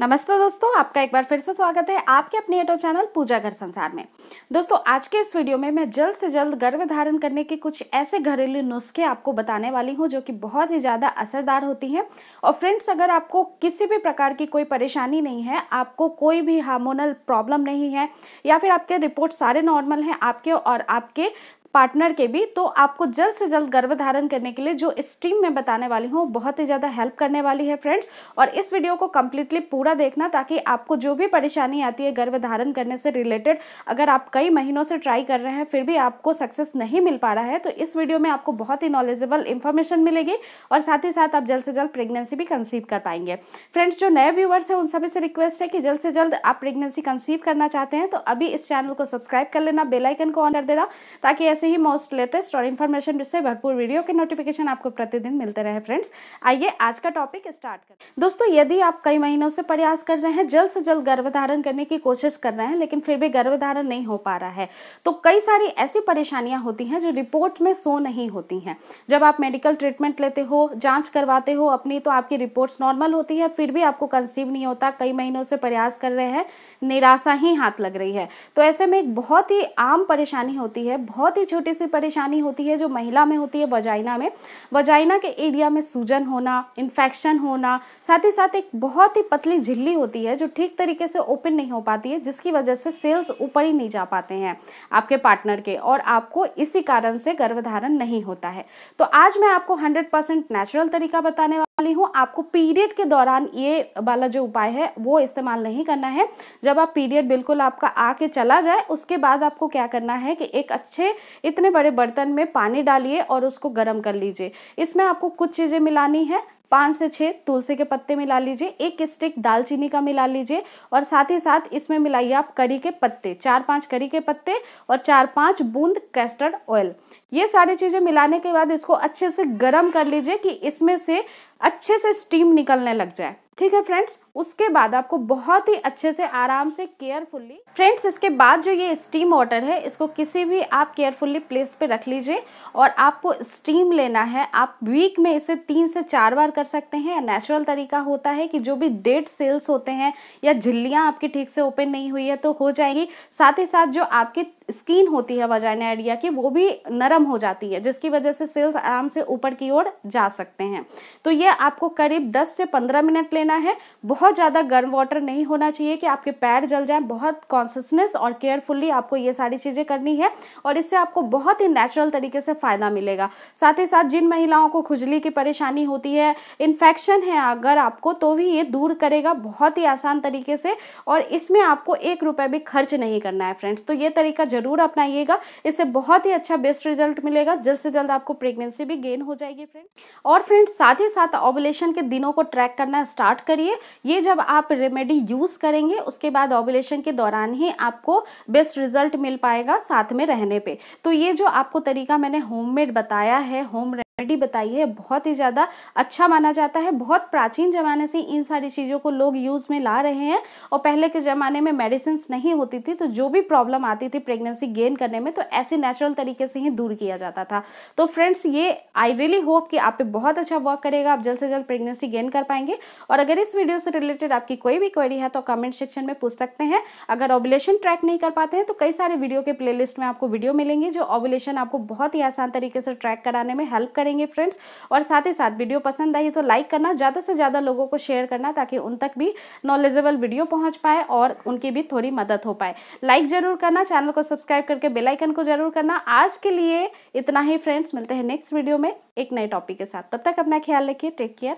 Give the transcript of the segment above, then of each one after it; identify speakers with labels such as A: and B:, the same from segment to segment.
A: नमस्ते दोस्तों आपका एक बार फिर से स्वागत है आपके अपने यूट्यूब चैनल पूजा घर संसार में दोस्तों आज के इस वीडियो में मैं जल्द से जल्द गर्भ धारण करने के कुछ ऐसे घरेलू नुस्खे आपको बताने वाली हूँ जो कि बहुत ही ज़्यादा असरदार होती हैं और फ्रेंड्स अगर आपको किसी भी प्रकार की कोई परेशानी नहीं है आपको कोई भी हार्मोनल प्रॉब्लम नहीं है या फिर आपके रिपोर्ट सारे नॉर्मल हैं आपके और आपके पार्टनर के भी तो आपको जल्द से जल्द गर्भ धारण करने के लिए जो स्टीम मैं बताने वाली हूँ बहुत ही ज़्यादा हेल्प करने वाली है फ्रेंड्स और इस वीडियो को कम्प्लीटली पूरा देखना ताकि आपको जो भी परेशानी आती है गर्भ धारण करने से रिलेटेड अगर आप कई महीनों से ट्राई कर रहे हैं फिर भी आपको सक्सेस नहीं मिल पा रहा है तो इस वीडियो में आपको बहुत ही नॉलेजेबल इन्फॉर्मेशन मिलेगी और साथ ही साथ आप जल्द से जल्द प्रेगनेंसी भी कंसीव कर पाएंगे फ्रेंड्स जो नए व्यूवर्स हैं उन सभी से रिक्वेस्ट है कि जल्द से जल्द आप प्रेगनेंसी कंसीव करना चाहते हैं तो अभी इस चैनल को सब्सक्राइब कर लेना बेलाइकन को ऑन कर देना ताकि ऐसे ऐसे ही मोस्ट लेटेस्ट और इन्फॉर्मेशन से भरपूर वीडियो के नोटिफिकेशन आपको प्रतिदिन मिलते रहे फ्रेंड्स आइए आज का टॉपिक स्टार्ट करें दोस्तों यदि आप कई महीनों से प्रयास कर रहे हैं जल्द से जल्द गर्भधारण करने की कोशिश कर रहे हैं लेकिन फिर भी गर्भधारण नहीं हो पा रहा है तो कई सारी ऐसी परेशानियां होती हैं जो रिपोर्ट में सो नहीं होती हैं जब आप मेडिकल ट्रीटमेंट लेते हो जाँच करवाते हो अपनी तो आपकी रिपोर्ट्स नॉर्मल होती है फिर भी आपको कंसीव नहीं होता कई महीनों से प्रयास कर रहे हैं निराशा ही हाथ लग रही है तो ऐसे में एक बहुत ही आम परेशानी होती है बहुत ही छोटी सी परेशानी होती है जो महिला में होती है वजाइना में वजाइना के एरिया में सूजन होना इन्फेक्शन होना साथ ही साथ एक बहुत ही पतली झिल्ली होती है जो ठीक तरीके से ओपन नहीं हो पाती है जिसकी वजह से सेल्स ऊपर ही नहीं जा पाते हैं आपके पार्टनर के और आपको इसी कारण से गर्भधारण नहीं होता है तो आज मैं आपको हंड्रेड नेचुरल तरीका बताने वाली हूँ आपको पीरियड के दौरान ये वाला जो उपाय है वो इस्तेमाल नहीं करना है जब आप पीरियड बिल्कुल आपका आके चला जाए उसके बाद आपको क्या करना है कि एक अच्छे इतने बड़े बर्तन में पानी डालिए और उसको गर्म कर लीजिए इसमें आपको कुछ चीज़ें मिलानी है पाँच से छः तुलसी के पत्ते मिला लीजिए एक स्टिक दालचीनी का मिला लीजिए और साथ ही साथ इसमें मिलाइए आप करी के पत्ते चार पाँच करी के पत्ते और चार पाँच बूंद कैस्टर्ड ऑयल ये सारी चीज़ें मिलाने के बाद इसको अच्छे से गर्म कर लीजिए कि इसमें से अच्छे से स्टीम निकलने लग जाए ठीक है फ्रेंड्स उसके बाद आपको बहुत ही अच्छे से आराम से केयरफुल्ली फ्रेंड्स इसके बाद जो ये स्टीम वाटर है इसको किसी भी आप केयरफुल्ली प्लेस पे रख लीजिए और आपको स्टीम लेना है आप वीक में इसे तीन से चार बार कर सकते हैं नेचुरल तरीका होता है कि जो भी डेड सेल्स होते हैं या झिल्लियाँ आपकी ठीक से ओपन नहीं हुई है तो हो जाएगी साथ ही साथ जो आपकी स्किन होती है वजाइना एरिया की वो भी नरम हो जाती है जिसकी वजह से सेल्स आराम से ऊपर की ओर जा सकते हैं तो ये आपको करीब 10 से 15 मिनट लेना लेना है बहुत ज़्यादा गर्म वाटर नहीं होना चाहिए कि आपके पैर जल जाएं बहुत कॉन्सियसनेस और केयरफुली आपको ये सारी चीज़ें करनी है और इससे आपको बहुत ही नेचुरल तरीके से फ़ायदा मिलेगा साथ ही साथ जिन महिलाओं को खुजली की परेशानी होती है इन्फेक्शन है अगर आपको तो भी ये दूर करेगा बहुत ही आसान तरीके से और इसमें आपको एक रुपये भी खर्च नहीं करना है फ्रेंड्स तो ये तरीका ज़रूर अपनाइएगा इससे बहुत ही अच्छा बेस्ट रिजल्ट मिलेगा जल्द से जल्द आपको प्रेगनेंसी भी गेन हो जाएगी फ्रेंड और फ्रेंड्स साथ ही साथ ऑबुलेशन के दिनों को ट्रैक करना स्टार्ट स्टार्ट करिए ये जब आप रेमेडी यूज़ करेंगे उसके बाद ऑबुलेशन के दौरान ही आपको बेस्ट रिजल्ट मिल पाएगा साथ में रहने पे तो ये जो आपको तरीका मैंने होममेड बताया है होम क्वालिटी बताई है बहुत ही ज़्यादा अच्छा माना जाता है बहुत प्राचीन ज़माने से इन सारी चीज़ों को लोग यूज़ में ला रहे हैं और पहले के ज़माने में मेडिसिन नहीं होती थी तो जो भी प्रॉब्लम आती थी प्रेगनेंसी गेन करने में तो ऐसे नेचुरल तरीके से ही दूर किया जाता था तो फ्रेंड्स ये आई रियली होप कि आप पे बहुत अच्छा वर्क करेगा आप जल्द से जल्द प्रेगनेंसी गेन कर पाएंगे और अगर इस वीडियो से रिलेटेड आपकी कोई भी क्वेरी है तो कमेंट सेक्शन में पूछ सकते हैं अगर ओबुलेशन ट्रैक नहीं कर पाते हैं तो कई सारे वीडियो के प्लेलिस्ट में आपको वीडियो मिलेंगे जो ओबुलेशन आपको बहुत ही आसान तरीके से ट्रैक कराने में हेल्प करें करेंगे फ्रेंड्स और साथ ही साथ वीडियो पसंद आई तो लाइक करना ज़्यादा से ज़्यादा लोगों को शेयर करना ताकि उन तक भी नॉलेजेबल वीडियो पहुँच पाए और उनकी भी थोड़ी मदद हो पाए लाइक ज़रूर करना चैनल को सब्सक्राइब करके बेलाइकन को ज़रूर करना आज के लिए इतना ही फ्रेंड्स मिलते हैं नेक्स्ट वीडियो में एक नए टॉपिक के साथ तब तक अपना ख्याल रखिए टेक केयर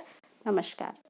A: नमस्कार